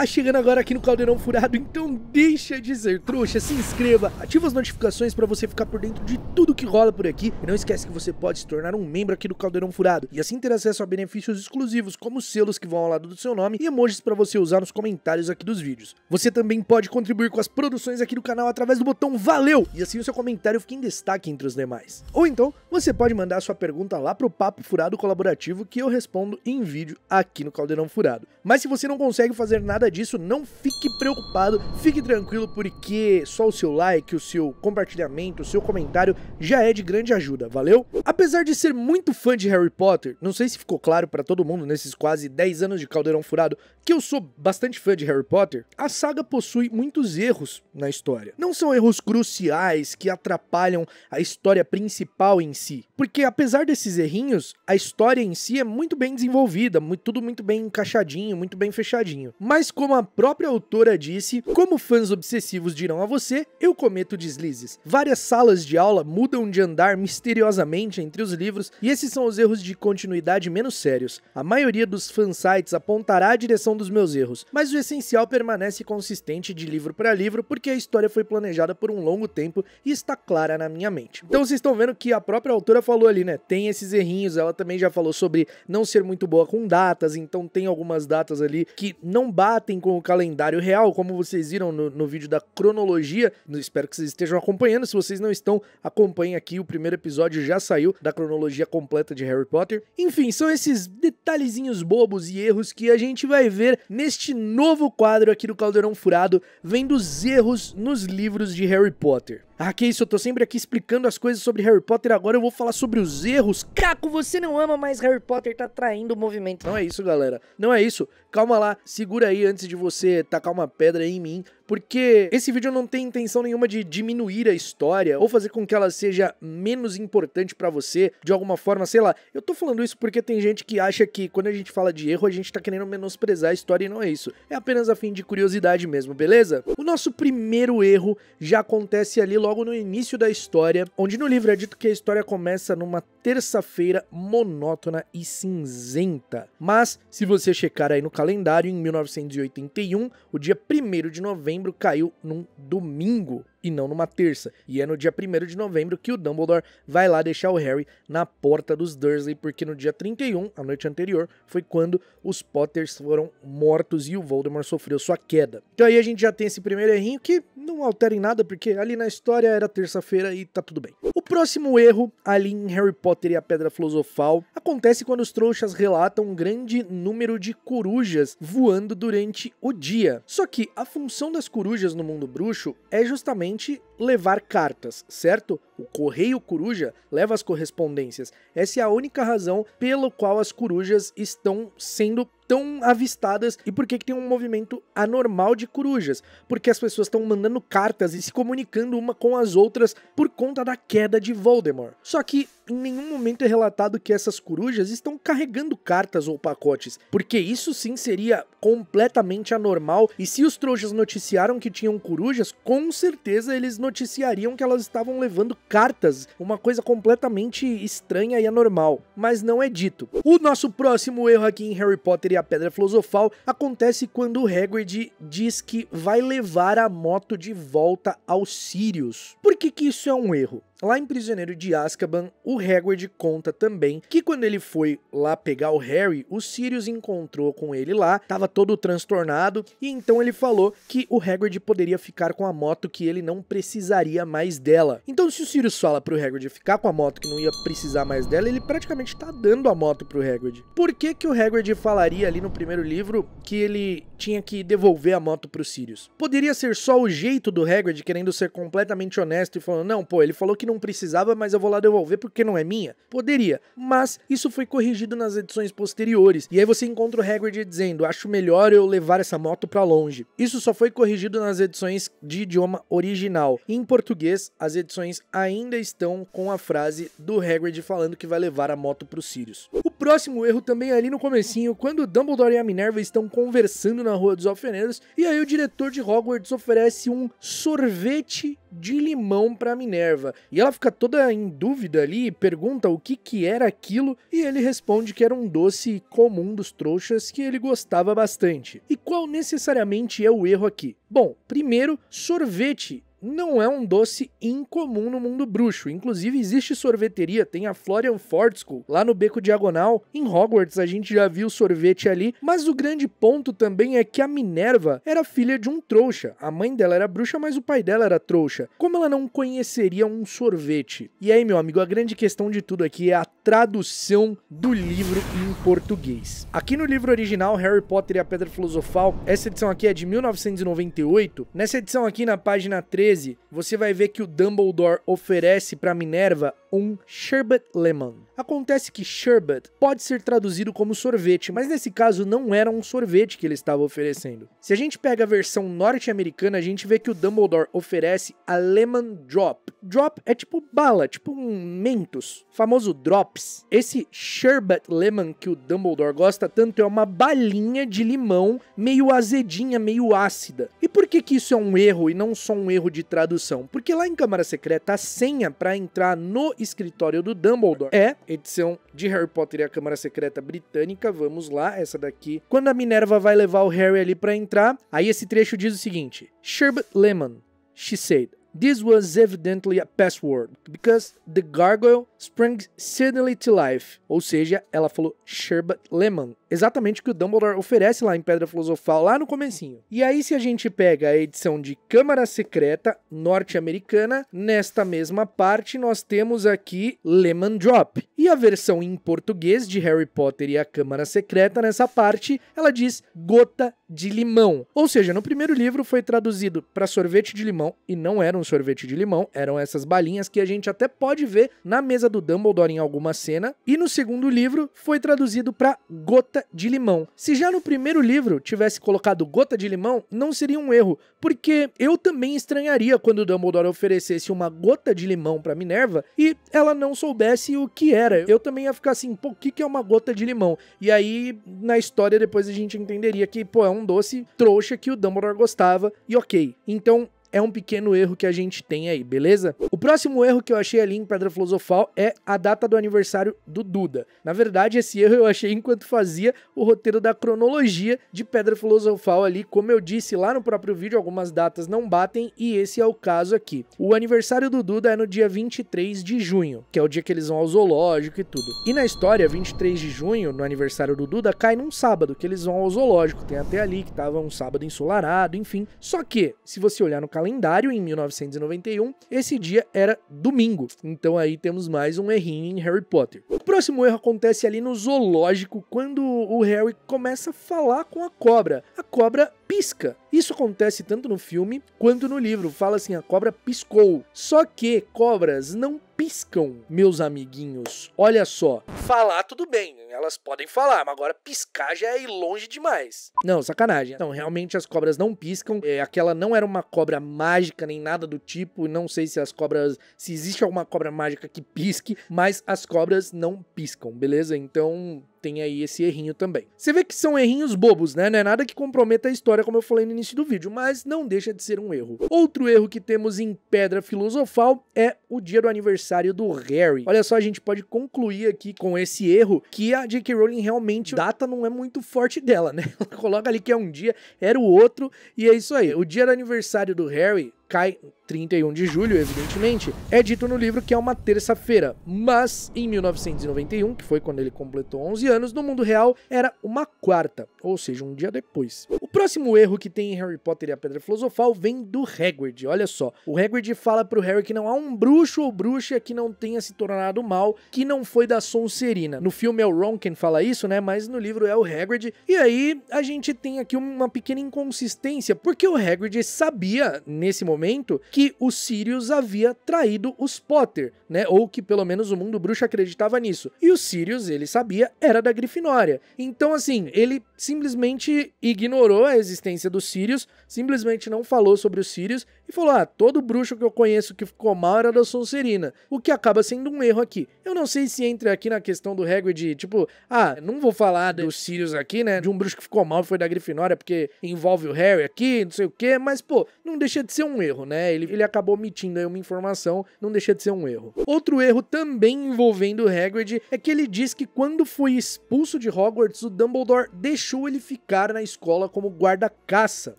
Tá chegando agora aqui no Caldeirão Furado, então deixa de ser trouxa, se inscreva, ativa as notificações para você ficar por dentro de tudo que rola por aqui. E não esquece que você pode se tornar um membro aqui do Caldeirão Furado e assim ter acesso a benefícios exclusivos, como selos que vão ao lado do seu nome e emojis para você usar nos comentários aqui dos vídeos. Você também pode contribuir com as produções aqui do canal através do botão Valeu! E assim o seu comentário fica em destaque entre os demais. Ou então, você pode mandar sua pergunta lá pro Papo Furado Colaborativo que eu respondo em vídeo aqui no Caldeirão Furado. Mas se você não consegue fazer nada disso, não fique preocupado, fique tranquilo porque só o seu like, o seu compartilhamento, o seu comentário já é de grande ajuda, valeu? Apesar de ser muito fã de Harry Potter, não sei se ficou claro para todo mundo nesses quase 10 anos de Caldeirão Furado que eu sou bastante fã de Harry Potter, a saga possui muitos erros na história. Não são erros cruciais que atrapalham a história principal em si, porque apesar desses errinhos, a história em si é muito bem desenvolvida, muito, tudo muito bem encaixadinho, muito bem fechadinho. Mas como a própria autora disse, como fãs obsessivos dirão a você, eu cometo deslizes. Várias salas de aula mudam de andar misteriosamente entre os livros e esses são os erros de continuidade menos sérios. A maioria dos fansites apontará a direção dos meus erros, mas o essencial permanece consistente de livro para livro porque a história foi planejada por um longo tempo e está clara na minha mente. Então vocês estão vendo que a própria autora falou ali, né? Tem esses errinhos, ela também já falou sobre não ser muito boa com datas, então tem algumas datas ali que não batem batem com o calendário real, como vocês viram no, no vídeo da cronologia. Espero que vocês estejam acompanhando. Se vocês não estão, acompanhem aqui. O primeiro episódio já saiu da cronologia completa de Harry Potter. Enfim, são esses detalhezinhos bobos e erros que a gente vai ver neste novo quadro aqui do Caldeirão Furado, vendo os erros nos livros de Harry Potter. Ah, que isso, eu tô sempre aqui explicando as coisas sobre Harry Potter, agora eu vou falar sobre os erros. Caco, você não ama mais Harry Potter, tá traindo o movimento. Não é isso, galera. Não é isso. Calma lá, segura aí antes de você tacar uma pedra em mim, porque esse vídeo não tem intenção nenhuma de diminuir a história ou fazer com que ela seja menos importante para você de alguma forma, sei lá. Eu tô falando isso porque tem gente que acha que quando a gente fala de erro, a gente tá querendo menosprezar a história e não é isso. É apenas a fim de curiosidade mesmo, beleza? O nosso primeiro erro já acontece ali logo no início da história, onde no livro é dito que a história começa numa terça-feira monótona e cinzenta. Mas, se você checar aí no calendário, em 1981, o dia 1 de novembro caiu num domingo e não numa terça. E é no dia 1 de novembro que o Dumbledore vai lá deixar o Harry na porta dos Dursley, porque no dia 31, a noite anterior, foi quando os Potters foram mortos e o Voldemort sofreu sua queda. Então aí a gente já tem esse primeiro errinho que não altera em nada, porque ali na história era terça-feira e tá tudo bem. O próximo erro, ali em Harry Potter e a Pedra Filosofal, acontece quando os trouxas relatam um grande número de corujas voando durante o dia. Só que a função das corujas no mundo bruxo é justamente levar cartas, certo? O correio coruja leva as correspondências. Essa é a única razão pelo qual as corujas estão sendo tão avistadas e por que, que tem um movimento anormal de corujas? Porque as pessoas estão mandando cartas e se comunicando uma com as outras por conta da queda de Voldemort. Só que em nenhum momento é relatado que essas corujas estão carregando cartas ou pacotes, porque isso sim seria completamente anormal. E se os trouxas noticiaram que tinham corujas, com certeza eles noticiariam que elas estavam levando cartas, uma coisa completamente estranha e anormal. Mas não é dito. O nosso próximo erro aqui em Harry Potter e a Pedra Filosofal acontece quando Hagrid diz que vai levar a moto de volta ao Sirius. Por que, que isso é um erro? Lá em Prisioneiro de Azkaban, o Hagrid conta também que quando ele foi lá pegar o Harry, o Sirius encontrou com ele lá, tava todo transtornado, e então ele falou que o Hagrid poderia ficar com a moto que ele não precisaria mais dela. Então se o Sirius fala pro Hagrid ficar com a moto que não ia precisar mais dela, ele praticamente tá dando a moto pro Hagrid. Por que que o Hagrid falaria ali no primeiro livro que ele tinha que devolver a moto pro Sirius? Poderia ser só o jeito do Hagrid querendo ser completamente honesto e falando, não, pô, ele falou que não precisava, mas eu vou lá devolver porque não é minha? Poderia, mas isso foi corrigido nas edições posteriores. E aí você encontra o Hagrid dizendo: "Acho melhor eu levar essa moto para longe". Isso só foi corrigido nas edições de idioma original. Em português, as edições ainda estão com a frase do Hagrid falando que vai levar a moto para Sirius. O próximo erro também é ali no comecinho, quando Dumbledore e a Minerva estão conversando na Rua dos Alfeneiros, e aí o diretor de Hogwarts oferece um sorvete de limão para Minerva. E ela fica toda em dúvida ali, pergunta o que que era aquilo, e ele responde que era um doce comum dos trouxas que ele gostava bastante. E qual necessariamente é o erro aqui? Bom, primeiro, sorvete não é um doce incomum no mundo bruxo. Inclusive, existe sorveteria, tem a Florian Ford School, lá no Beco Diagonal. Em Hogwarts, a gente já viu sorvete ali, mas o grande ponto também é que a Minerva era filha de um trouxa. A mãe dela era bruxa, mas o pai dela era trouxa. Como ela não conheceria um sorvete? E aí, meu amigo, a grande questão de tudo aqui é a tradução do livro em português. Aqui no livro original, Harry Potter e a Pedra Filosofal, essa edição aqui é de 1998. Nessa edição aqui, na página 3, 13, você vai ver que o Dumbledore oferece para Minerva um sherbet lemon. Acontece que sherbet pode ser traduzido como sorvete, mas nesse caso não era um sorvete que ele estava oferecendo. Se a gente pega a versão norte-americana, a gente vê que o Dumbledore oferece a lemon drop. Drop é tipo bala, tipo um mentos, famoso drops. Esse sherbet lemon que o Dumbledore gosta tanto é uma balinha de limão meio azedinha, meio ácida. E por que que isso é um erro e não só um erro de tradução? Porque lá em Câmara Secreta a senha para entrar no escritório do Dumbledore é edição de Harry Potter e a Câmara Secreta Britânica. Vamos lá, essa daqui. Quando a Minerva vai levar o Harry ali para entrar, aí esse trecho diz o seguinte: Sherbet Lemon, she said. This was evidently a password, because the gargoyle sprang suddenly to life. Ou seja, ela falou sherbet lemon exatamente o que o Dumbledore oferece lá em Pedra Filosofal, lá no comecinho. E aí se a gente pega a edição de Câmara Secreta norte-americana, nesta mesma parte nós temos aqui Lemon Drop. E a versão em português de Harry Potter e a Câmara Secreta, nessa parte, ela diz gota de limão. Ou seja, no primeiro livro foi traduzido para sorvete de limão e não era um sorvete de limão, eram essas balinhas que a gente até pode ver na mesa do Dumbledore em alguma cena. E no segundo livro foi traduzido para gota Gota de Limão. Se já no primeiro livro tivesse colocado Gota de Limão, não seria um erro, porque eu também estranharia quando Dumbledore oferecesse uma gota de limão para Minerva e ela não soubesse o que era. Eu também ia ficar assim, pô, o que, que é uma gota de limão? E aí, na história, depois a gente entenderia que, pô, é um doce trouxa que o Dumbledore gostava e ok. Então, é um pequeno erro que a gente tem aí, beleza? O próximo erro que eu achei ali em Pedra Filosofal é a data do aniversário do Duda. Na verdade, esse erro eu achei enquanto fazia o roteiro da cronologia de Pedra Filosofal ali. Como eu disse lá no próprio vídeo, algumas datas não batem e esse é o caso aqui. O aniversário do Duda é no dia 23 de junho, que é o dia que eles vão ao zoológico e tudo. E na história, 23 de junho, no aniversário do Duda, cai num sábado, que eles vão ao zoológico. Tem até ali que tava um sábado ensolarado, enfim. Só que, se você olhar no canal calendário em 1991, esse dia era domingo. Então aí temos mais um errinho em Harry Potter. O próximo erro acontece ali no zoológico, quando o Harry começa a falar com a cobra. A cobra pisca. Isso acontece tanto no filme quanto no livro. Fala assim: a cobra piscou. Só que cobras não piscam, meus amiguinhos. Olha só, falar tudo bem, elas podem falar, mas agora piscar já é ir longe demais. Não, sacanagem. Então, realmente as cobras não piscam. É, aquela não era uma cobra mágica nem nada do tipo. Não sei se as cobras, se existe alguma cobra mágica que pisque, mas as cobras não piscam, beleza? Então, tem aí esse errinho também. Você vê que são errinhos bobos, né? Não é nada que comprometa a história, como eu falei no início do vídeo, mas não deixa de ser um erro. Outro erro que temos em Pedra Filosofal é o dia do aniversário do Harry. Olha só, a gente pode concluir aqui com esse erro que a J.K. Rowling realmente, data não é muito forte dela, né? Ela coloca ali que é um dia, era o outro, e é isso aí. O dia do aniversário do Harry cai 31 de julho, evidentemente, é dito no livro que é uma terça-feira, mas em 1991, que foi quando ele completou 11 anos, no mundo real era uma quarta, ou seja, um dia depois. O próximo erro que tem em Harry Potter e a Pedra Filosofal vem do Hagrid, olha só. O Hagrid fala pro Harry que não há um bruxo ou bruxa que não tenha se tornado mal, que não foi da Sonserina. No filme é o Ron quem fala isso, né, mas no livro é o Hagrid. E aí a gente tem aqui uma pequena inconsistência, porque o Hagrid sabia, nesse momento, momento que os Sirius havia traído os Potter, né? Ou que pelo menos o mundo bruxo acreditava nisso. E os Sirius, ele sabia, era da Grifinória. Então, assim, ele simplesmente ignorou a existência dos Sirius, simplesmente não falou sobre os Sirius e falou: "Ah, todo bruxo que eu conheço que ficou mal era da Sonserina", o que acaba sendo um erro aqui. Eu não sei se entra aqui na questão do Hagrid, tipo, ah, não vou falar dos Sirius aqui, né? De um bruxo que ficou mal foi da Grifinória porque envolve o Harry aqui, não sei o quê, mas pô, não deixa de ser um erro erro, né? Ele, ele acabou omitindo aí uma informação, não deixa de ser um erro. Outro erro também envolvendo o Hagrid é que ele diz que quando foi expulso de Hogwarts, o Dumbledore deixou ele ficar na escola como guarda-caça.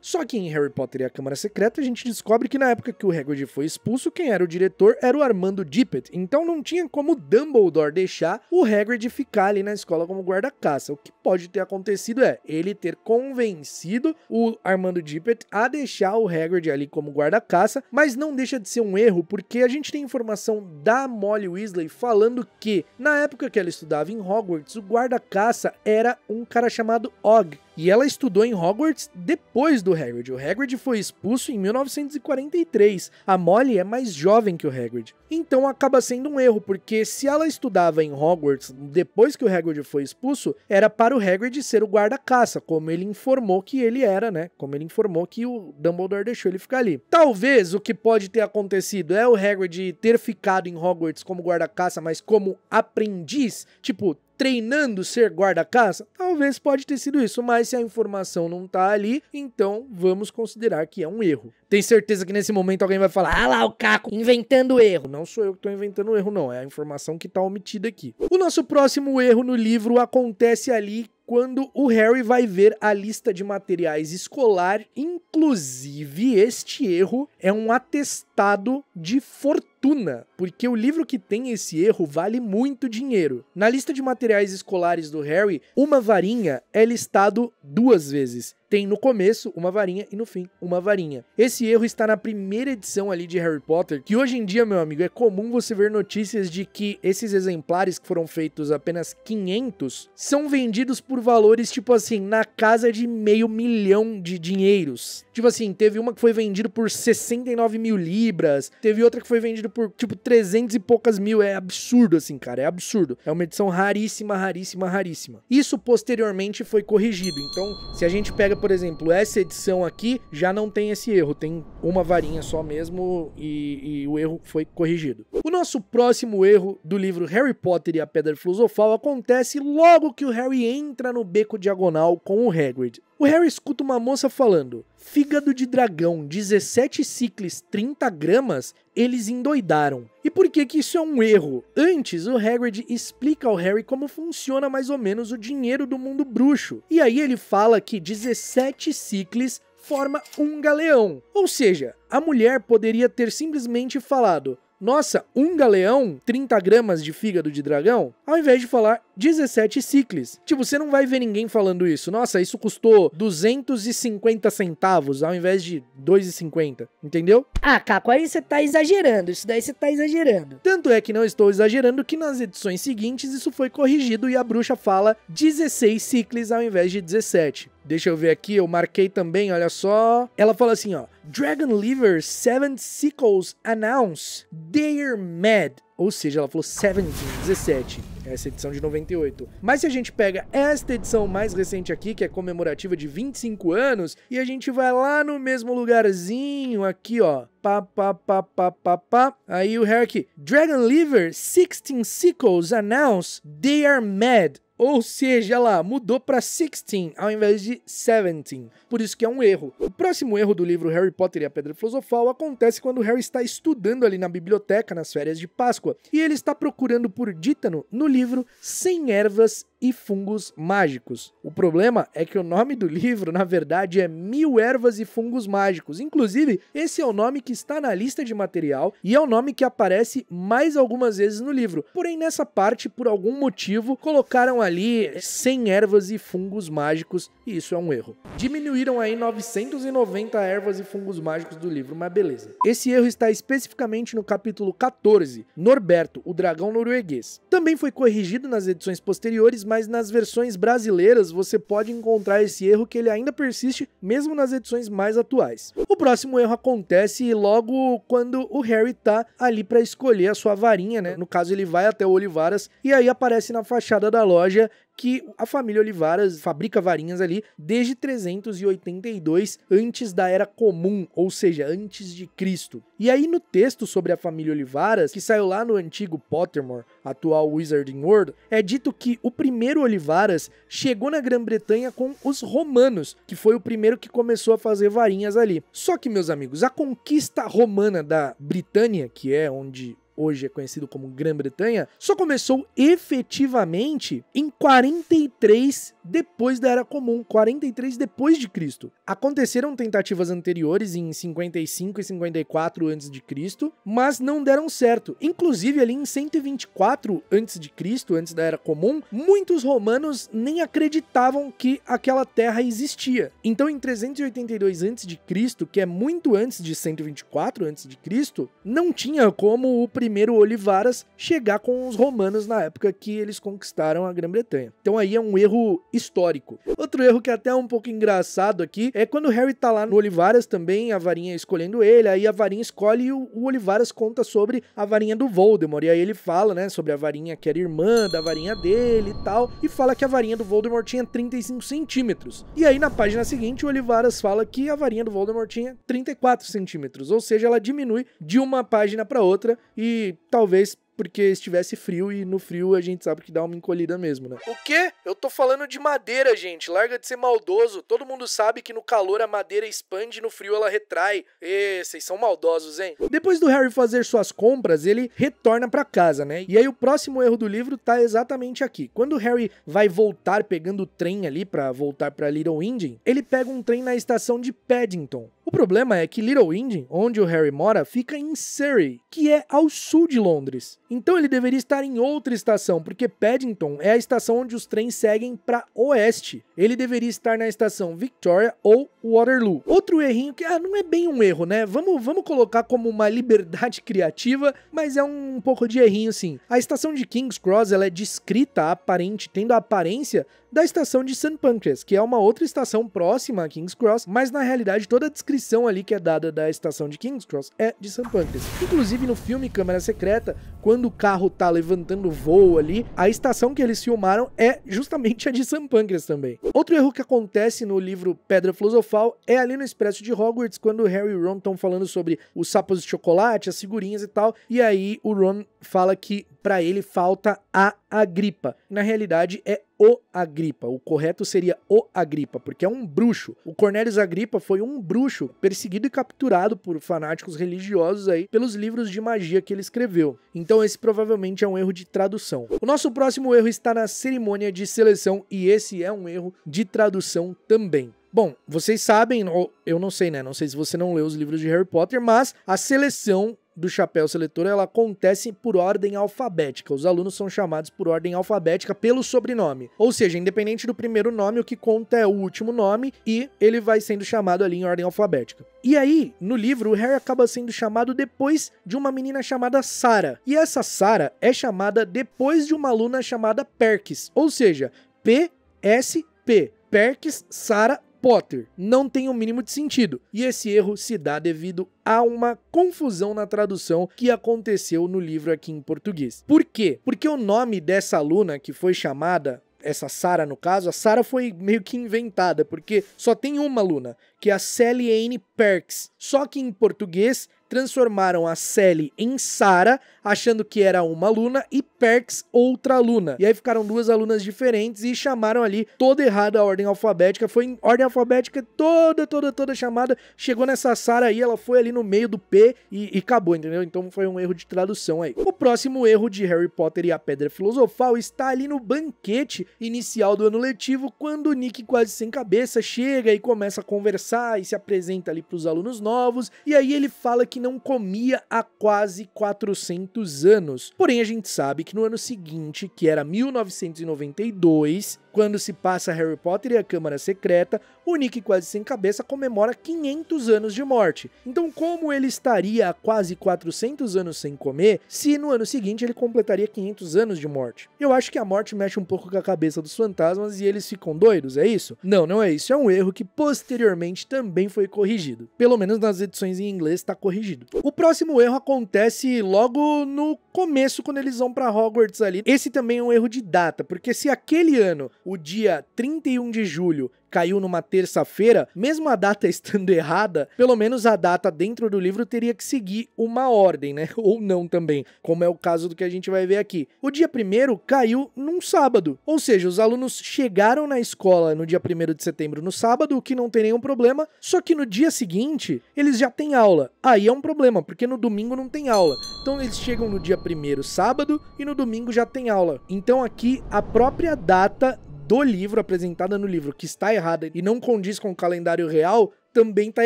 Só que em Harry Potter e a Câmara Secreta, a gente descobre que na época que o Hagrid foi expulso, quem era o diretor era o Armando Dippet, então não tinha como Dumbledore deixar o Hagrid ficar ali na escola como guarda-caça. O que pode ter acontecido é ele ter convencido o Armando Dippet a deixar o Hagrid ali como guarda caça, mas não deixa de ser um erro porque a gente tem informação da Molly Weasley falando que, na época que ela estudava em Hogwarts, o guarda-caça era um cara chamado Og, e ela estudou em Hogwarts depois do Hagrid. O Hagrid foi expulso em 1943. A Molly é mais jovem que o Hagrid. Então acaba sendo um erro, porque se ela estudava em Hogwarts depois que o Hagrid foi expulso, era para o Hagrid ser o guarda-caça, como ele informou que ele era, né? Como ele informou que o Dumbledore deixou ele ficar ali. Talvez o que pode ter acontecido é o Hagrid ter ficado em Hogwarts como guarda-caça, mas como aprendiz, tipo, treinando ser guarda-caça? Talvez pode ter sido isso, mas se a informação não tá ali, então vamos considerar que é um erro. Tem certeza que nesse momento alguém vai falar: "Ah lá o Caco inventando erro". Não sou eu que tô inventando erro não, é a informação que tá omitida aqui. O nosso próximo erro no livro acontece ali quando o Harry vai ver a lista de materiais escolar, inclusive este erro é um atestado de fortuna, porque o livro que tem esse erro vale muito dinheiro. Na lista de materiais escolares do Harry, uma varinha é listado duas vezes tem no começo uma varinha e no fim uma varinha. Esse erro está na primeira edição ali de Harry Potter, que hoje em dia, meu amigo, é comum você ver notícias de que esses exemplares que foram feitos apenas 500 são vendidos por valores tipo assim, na casa de meio milhão de dinheiros. Tipo assim, teve uma que foi vendida por 69 mil libras, teve outra que foi vendida por tipo 300 e poucas mil. É absurdo, assim, cara, é absurdo. É uma edição raríssima, raríssima, raríssima. Isso posteriormente foi corrigido. Então, se a gente pega por exemplo, essa edição aqui já não tem esse erro, tem uma varinha só mesmo e, e o erro foi corrigido. O nosso próximo erro do livro Harry Potter e a Pedra Filosofal acontece logo que o Harry entra no beco diagonal com o Hagrid. O Harry escuta uma moça falando: Fígado de dragão, 17 ciclos, 30 gramas, eles endoidaram. E por que que isso é um erro? Antes, o Hagrid explica ao Harry como funciona mais ou menos o dinheiro do mundo bruxo. E aí ele fala que 17 ciclos forma um galeão. Ou seja, a mulher poderia ter simplesmente falado nossa, um galeão, 30 gramas de fígado de dragão, ao invés de falar 17 ciclos. Tipo, você não vai ver ninguém falando isso. Nossa, isso custou 250 centavos ao invés de 2,50. Entendeu? Ah, Caco, aí você tá exagerando. Isso daí você tá exagerando. Tanto é que não estou exagerando que nas edições seguintes isso foi corrigido e a bruxa fala 16 ciclos ao invés de 17. Deixa eu ver aqui, eu marquei também, olha só. Ela fala assim, ó. Dragon Liver Seven Sequels announce they're mad. Ou seja, ela falou 17, 17 essa edição de 98. Mas se a gente pega esta edição mais recente aqui, que é comemorativa de 25 anos, e a gente vai lá no mesmo lugarzinho aqui, ó. Pá, pá, pá, pá, pá, pá. Aí o Herc, Dragon Liver 16 Sequels announce they are mad. Ou seja, lá, mudou para 16 ao invés de 17. Por isso que é um erro. O próximo erro do livro Harry Potter e a Pedra Filosofal acontece quando Harry está estudando ali na biblioteca nas férias de Páscoa e ele está procurando por dítano no livro Sem Ervas e fungos mágicos. O problema é que o nome do livro, na verdade, é Mil Ervas e Fungos Mágicos. Inclusive, esse é o nome que está na lista de material e é o nome que aparece mais algumas vezes no livro. Porém, nessa parte, por algum motivo, colocaram ali 100 ervas e fungos mágicos e isso é um erro. Diminuíram aí 990 ervas e fungos mágicos do livro, mas beleza. Esse erro está especificamente no capítulo 14, Norberto, o dragão norueguês. Também foi corrigido nas edições posteriores, mas nas versões brasileiras você pode encontrar esse erro que ele ainda persiste mesmo nas edições mais atuais. O próximo erro acontece logo quando o Harry tá ali para escolher a sua varinha, né? No caso ele vai até o Olivaras e aí aparece na fachada da loja que a família Olivaras fabrica varinhas ali desde 382 antes da Era Comum, ou seja, antes de Cristo. E aí no texto sobre a família Olivaras, que saiu lá no antigo Pottermore, atual Wizarding World, é dito que o primeiro Olivaras chegou na Grã-Bretanha com os romanos, que foi o primeiro que começou a fazer varinhas ali. Só que, meus amigos, a conquista romana da Britânia, que é onde hoje é conhecido como Grã-Bretanha, só começou efetivamente em 43 depois da Era Comum, 43 depois de Cristo. Aconteceram tentativas anteriores em 55 e 54 antes de Cristo, mas não deram certo. Inclusive ali em 124 antes de Cristo, antes da Era Comum, muitos romanos nem acreditavam que aquela terra existia. Então em 382 antes de Cristo, que é muito antes de 124 antes de Cristo, não tinha como o primeiro primeiro Olivaras chegar com os romanos na época que eles conquistaram a Grã-Bretanha. Então aí é um erro histórico. Outro erro que é até um pouco engraçado aqui é quando o Harry tá lá no Olivaras também, a varinha escolhendo ele, aí a varinha escolhe e o, o Olivaras conta sobre a varinha do Voldemort. E aí ele fala, né, sobre a varinha que era irmã da varinha dele e tal, e fala que a varinha do Voldemort tinha 35 centímetros. E aí na página seguinte o Olivaras fala que a varinha do Voldemort tinha 34 centímetros, ou seja, ela diminui de uma página para outra e talvez porque estivesse frio e no frio a gente sabe que dá uma encolhida mesmo, né? O quê? Eu tô falando de madeira, gente. Larga de ser maldoso. Todo mundo sabe que no calor a madeira expande e no frio ela retrai. E vocês são maldosos, hein? Depois do Harry fazer suas compras, ele retorna para casa, né? E aí o próximo erro do livro tá exatamente aqui. Quando o Harry vai voltar pegando o trem ali para voltar para Little Indian, ele pega um trem na estação de Paddington. O problema é que Little Indian, onde o Harry mora, fica em Surrey, que é ao sul de Londres. Então ele deveria estar em outra estação, porque Paddington é a estação onde os trens seguem para oeste. Ele deveria estar na estação Victoria ou Waterloo. Outro errinho que ah, não é bem um erro, né? Vamos, vamos colocar como uma liberdade criativa, mas é um pouco de errinho sim. A estação de King's Cross ela é descrita, aparente, tendo a aparência da estação de St. Pancras, que é uma outra estação próxima a King's Cross, mas na realidade toda a descrição ali que é dada da estação de King's Cross é de St. Pancras. Inclusive no filme Câmara Secreta, quando quando o carro tá levantando voo ali, a estação que eles filmaram é justamente a de St. Pancras também. Outro erro que acontece no livro Pedra Filosofal é ali no Expresso de Hogwarts, quando Harry e Ron estão falando sobre os sapos de chocolate, as figurinhas e tal, e aí o Ron fala que para ele falta a Agripa. Na realidade, é o Agripa. O correto seria o Agripa, porque é um bruxo. O Cornelius Agripa foi um bruxo perseguido e capturado por fanáticos religiosos aí pelos livros de magia que ele escreveu. Então esse provavelmente é um erro de tradução. O nosso próximo erro está na cerimônia de seleção e esse é um erro de tradução também. Bom, vocês sabem, eu não sei, né? Não sei se você não leu os livros de Harry Potter, mas a seleção do chapéu seletor ela acontece por ordem alfabética. Os alunos são chamados por ordem alfabética pelo sobrenome. Ou seja, independente do primeiro nome, o que conta é o último nome e ele vai sendo chamado ali em ordem alfabética. E aí, no livro, o Harry acaba sendo chamado depois de uma menina chamada Sara. E essa Sara é chamada depois de uma aluna chamada Perks. ou seja, P S P. Perks Sara Potter. Não tem o um mínimo de sentido. E esse erro se dá devido a uma confusão na tradução que aconteceu no livro aqui em português. Por quê? Porque o nome dessa aluna que foi chamada essa Sara no caso, a Sara foi meio que inventada, porque só tem uma aluna, que é a Sally Anne Perks. Só que em português transformaram a Sally em Sara, achando que era uma aluna, e Perks, outra aluna. E aí ficaram duas alunas diferentes e chamaram ali toda errada a ordem alfabética. Foi em ordem alfabética toda, toda, toda chamada. Chegou nessa Sara aí, ela foi ali no meio do P e, e, acabou, entendeu? Então foi um erro de tradução aí. O próximo erro de Harry Potter e a Pedra Filosofal está ali no banquete inicial do ano letivo, quando o Nick quase sem cabeça chega e começa a conversar e se apresenta ali para os alunos novos. E aí ele fala que não comia há quase 400 anos. Porém, a gente sabe que no ano seguinte, que era 1992, quando se passa Harry Potter e a Câmara Secreta, o Nick Quase Sem Cabeça comemora 500 anos de morte. Então, como ele estaria há quase 400 anos sem comer se no ano seguinte ele completaria 500 anos de morte? Eu acho que a morte mexe um pouco com a cabeça dos fantasmas e eles ficam doidos, é isso? Não, não é isso. É um erro que posteriormente também foi corrigido. Pelo menos nas edições em inglês está corrigido. O próximo erro acontece logo no começo, quando eles vão para Hogwarts ali. Esse também é um erro de data, porque se aquele ano o dia 31 de julho caiu numa terça-feira, mesmo a data estando errada, pelo menos a data dentro do livro teria que seguir uma ordem, né? Ou não também, como é o caso do que a gente vai ver aqui. O dia 1 caiu num sábado, ou seja, os alunos chegaram na escola no dia 1 de setembro no sábado, o que não tem nenhum problema, só que no dia seguinte eles já têm aula. Aí é um problema, porque no domingo não tem aula. Então eles chegam no dia 1 sábado e no domingo já tem aula. Então aqui a própria data do livro, apresentada no livro, que está errada e não condiz com o calendário real, também tá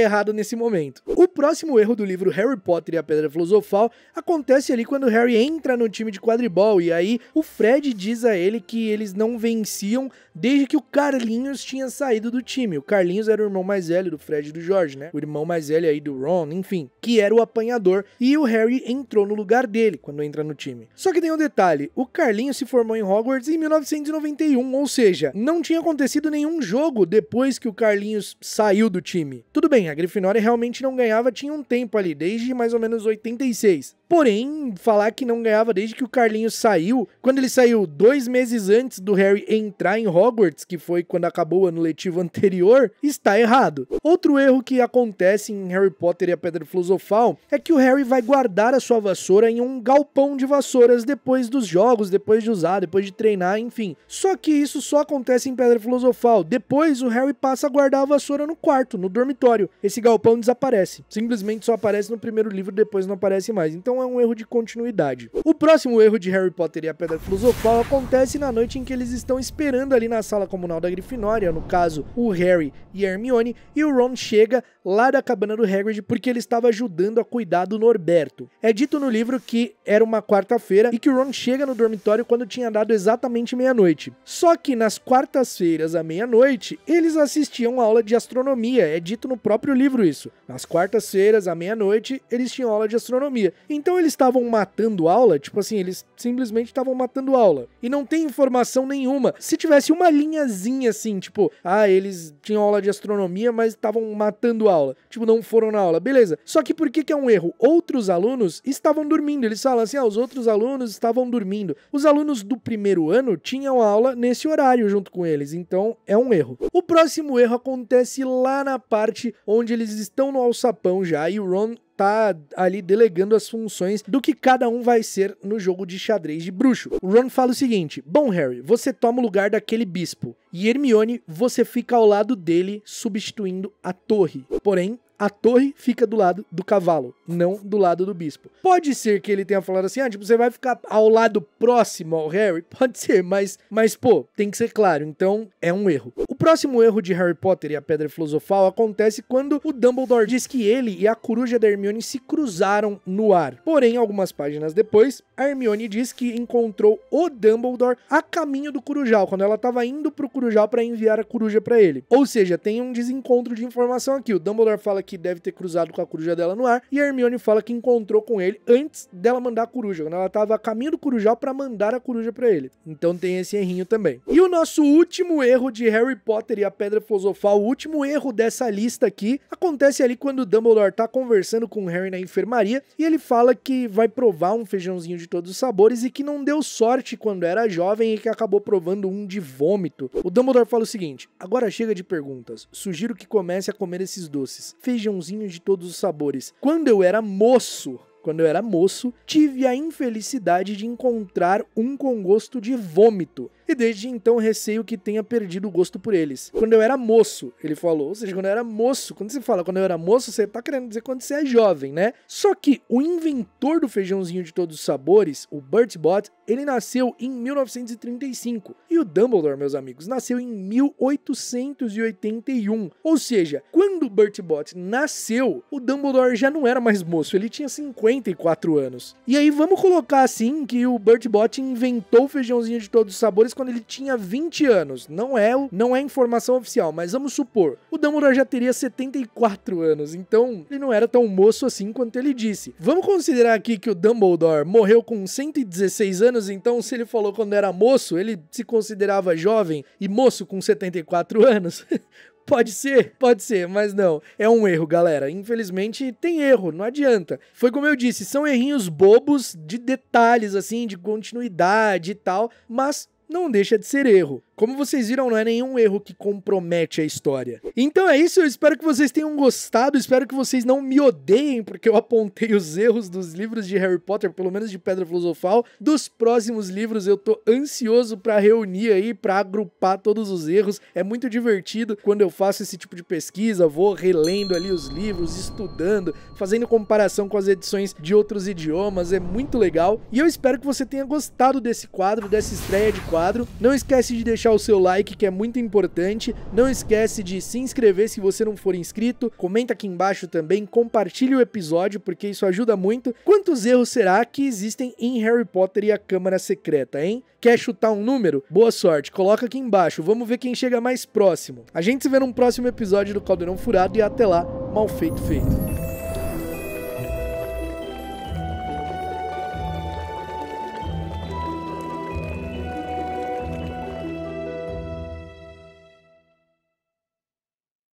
errado nesse momento. O próximo erro do livro Harry Potter e a Pedra Filosofal acontece ali quando Harry entra no time de quadribol e aí o Fred diz a ele que eles não venciam desde que o Carlinhos tinha saído do time. O Carlinhos era o irmão mais velho do Fred e do Jorge, né? O irmão mais velho aí do Ron, enfim, que era o apanhador e o Harry entrou no lugar dele quando entra no time. Só que tem um detalhe, o Carlinhos se formou em Hogwarts em 1991, ou seja, não tinha acontecido nenhum jogo depois que o Carlinhos saiu do time time. Tudo bem, a Grifinória realmente não ganhava tinha um tempo ali, desde mais ou menos 86, Porém, falar que não ganhava desde que o Carlinho saiu, quando ele saiu dois meses antes do Harry entrar em Hogwarts, que foi quando acabou o ano letivo anterior, está errado. Outro erro que acontece em Harry Potter e a Pedra Filosofal é que o Harry vai guardar a sua vassoura em um galpão de vassouras depois dos jogos, depois de usar, depois de treinar, enfim. Só que isso só acontece em Pedra Filosofal. Depois o Harry passa a guardar a vassoura no quarto, no dormitório. Esse galpão desaparece. Simplesmente só aparece no primeiro livro, depois não aparece mais. Então é um erro de continuidade. O próximo erro de Harry Potter e a Pedra Filosofal acontece na noite em que eles estão esperando ali na sala comunal da Grifinória, no caso, o Harry e Hermione, e o Ron chega lá da cabana do Hagrid porque ele estava ajudando a cuidar do Norberto. É dito no livro que era uma quarta-feira e que o Ron chega no dormitório quando tinha dado exatamente meia-noite. Só que nas quartas-feiras à meia-noite, eles assistiam a aula de astronomia, é dito no próprio livro isso. Nas quartas-feiras à meia-noite, eles tinham aula de astronomia. Então, então eles estavam matando aula, tipo assim, eles simplesmente estavam matando aula. E não tem informação nenhuma. Se tivesse uma linhazinha assim, tipo, ah, eles tinham aula de astronomia, mas estavam matando aula. Tipo, não foram na aula. Beleza. Só que por que, que é um erro? Outros alunos estavam dormindo. Eles falam assim, ah, os outros alunos estavam dormindo. Os alunos do primeiro ano tinham aula nesse horário junto com eles. Então é um erro. O próximo erro acontece lá na parte onde eles estão no alçapão já e o Ron tá ali delegando as funções do que cada um vai ser no jogo de xadrez de bruxo. O Ron fala o seguinte: Bom, Harry, você toma o lugar daquele bispo. E Hermione, você fica ao lado dele, substituindo a torre. Porém, a torre fica do lado do cavalo, não do lado do bispo. Pode ser que ele tenha falado assim, ah, tipo, você vai ficar ao lado próximo ao Harry? Pode ser, mas, mas pô, tem que ser claro, então é um erro. O próximo erro de Harry Potter e a Pedra Filosofal acontece quando o Dumbledore diz que ele e a coruja da Hermione se cruzaram no ar. Porém, algumas páginas depois, a Hermione diz que encontrou o Dumbledore a caminho do Corujal, quando ela estava indo pro Corujal para enviar a coruja para ele. Ou seja, tem um desencontro de informação aqui. O Dumbledore fala que deve ter cruzado com a coruja dela no ar e a Hermione fala que encontrou com ele antes dela mandar a coruja, quando ela estava a caminho do Corujal para mandar a coruja para ele. Então tem esse errinho também. E o nosso último erro de Harry Potter e a Pedra Filosofal, o último erro dessa lista aqui acontece ali quando Dumbledore tá conversando com Harry na enfermaria e ele fala que vai provar um feijãozinho de todos os sabores e que não deu sorte quando era jovem e que acabou provando um de vômito. O Dumbledore fala o seguinte: agora chega de perguntas. Sugiro que comece a comer esses doces, feijãozinhos de todos os sabores. Quando eu era moço, quando eu era moço, tive a infelicidade de encontrar um com gosto de vômito e desde então receio que tenha perdido o gosto por eles. Quando eu era moço, ele falou, ou seja, quando eu era moço, quando você fala quando eu era moço, você tá querendo dizer quando você é jovem, né? Só que o inventor do feijãozinho de todos os sabores, o Bert Bott, ele nasceu em 1935 e o Dumbledore, meus amigos, nasceu em 1881. Ou seja, quando Bert Bott nasceu, o Dumbledore já não era mais moço, ele tinha 54 anos. E aí vamos colocar assim que o Bert Bott inventou o feijãozinho de todos os sabores quando ele tinha 20 anos. Não é, não é informação oficial, mas vamos supor. O Dumbledore já teria 74 anos, então ele não era tão moço assim quanto ele disse. Vamos considerar aqui que o Dumbledore morreu com 116 anos, então se ele falou quando era moço, ele se considerava jovem e moço com 74 anos. Pode ser, pode ser, mas não. É um erro, galera. Infelizmente tem erro, não adianta. Foi como eu disse, são errinhos bobos de detalhes, assim, de continuidade e tal, mas não deixa de ser erro. Como vocês viram, não é nenhum erro que compromete a história. Então é isso, eu espero que vocês tenham gostado, espero que vocês não me odeiem porque eu apontei os erros dos livros de Harry Potter, pelo menos de Pedra Filosofal. Dos próximos livros eu tô ansioso para reunir aí, para agrupar todos os erros. É muito divertido quando eu faço esse tipo de pesquisa, vou relendo ali os livros, estudando, fazendo comparação com as edições de outros idiomas, é muito legal. E eu espero que você tenha gostado desse quadro, dessa estreia de quadro. Não esquece de deixar deixar o seu like que é muito importante. Não esquece de se inscrever se você não for inscrito. Comenta aqui embaixo também, compartilhe o episódio porque isso ajuda muito. Quantos erros será que existem em Harry Potter e a Câmara Secreta, hein? Quer chutar um número? Boa sorte, coloca aqui embaixo. Vamos ver quem chega mais próximo. A gente se vê num próximo episódio do Caldeirão Furado e até lá, mal feito feito.